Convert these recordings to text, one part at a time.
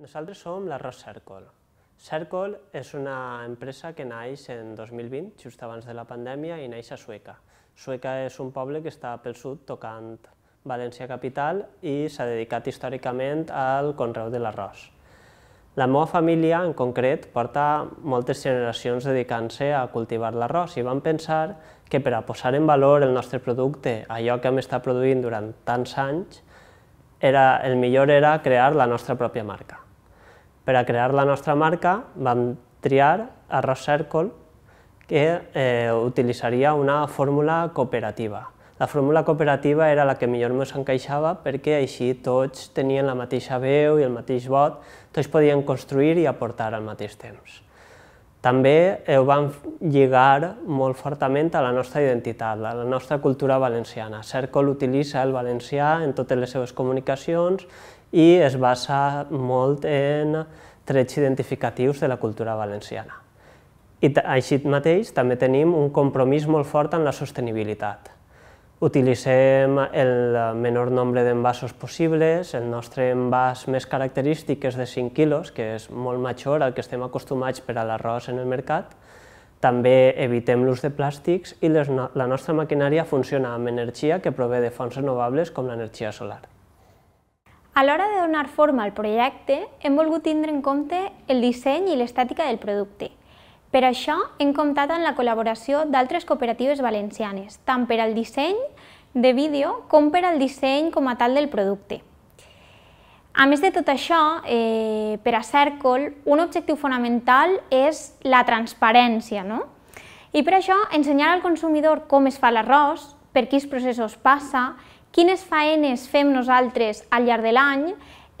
Nosaltres som l'arròs Cèrcol. Cèrcol és una empresa que naix en 2020, just abans de la pandèmia, i naix a Sueca. Sueca és un poble que està pel sud, tocant València capital, i s'ha dedicat històricament al conreu de l'arròs. La meva família, en concret, porta moltes generacions dedicant-se a cultivar l'arròs i vam pensar que per a posar en valor el nostre producte, allò que hem estat produint durant tants anys, era, el millor era crear la nostra pròpia marca. Per a crear la nostra marca vam triar Arròs Cèrcol, que eh, utilitzaria una fórmula cooperativa. La fórmula cooperativa era la que millor ens encaixava perquè així tots tenien la mateixa veu i el mateix vot, tots podien construir i aportar al mateix temps. També eh, ho vam lligar molt fortament a la nostra identitat, a la nostra cultura valenciana. Cercol utilitza el valencià en totes les seves comunicacions i es basa molt en trets identificatius de la cultura valenciana. I així mateix també tenim un compromís molt fort en la sostenibilitat. Utilitzem el menor nombre d'envasos possibles, el nostre envas més característic és de 5 quilos, que és molt major al que estem acostumats per a l'arròs en el mercat. També evitem l'ús de plàstics i les, la nostra maquinària funciona amb energia que prové de fonts renovables com l'energia solar. A l'hora de donar forma al projecte, hem volgut tindre en compte el disseny i l'estètica del producte. Per això hem comptat amb la col·laboració d'altres cooperatives valencianes, tant per al disseny de vídeo com per al disseny com a tal del producte. A més de tot això, eh, per a Cercol, un objectiu fonamental és la transparència, no? I per això, ensenyar al consumidor com es fa l'arròs, per quins processos passa, quines faenes fem nosaltres al llarg de l'any,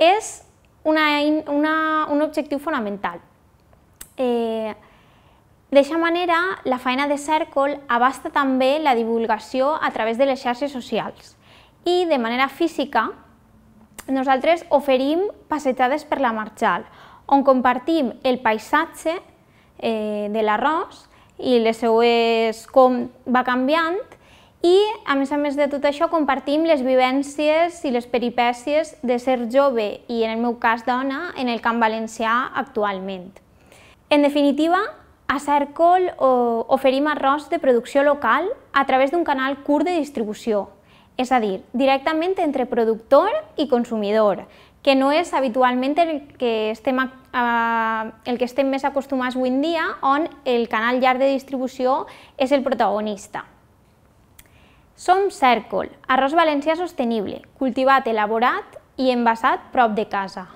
és una, una, un objectiu fonamental. Eh, D'aquesta manera, la feina de Cèrcol abasta també la divulgació a través de les xarxes socials i, de manera física, nosaltres oferim passejades per la Marxal, on compartim el paisatge eh, de l'arròs i les seues com va canviant i, a més a més de tot això, compartim les vivències i les peripècies de ser jove i, en el meu cas, dona, en el camp valencià actualment. En definitiva, a Cercol oferim arròs de producció local a través d'un canal curt de distribució, és a dir, directament entre productor i consumidor, que no és habitualment el que estem, a, el que estem més acostumats avui en dia, on el canal llarg de distribució és el protagonista. Som Cèrcol, arròs valencià sostenible, cultivat, elaborat i envasat prop de casa.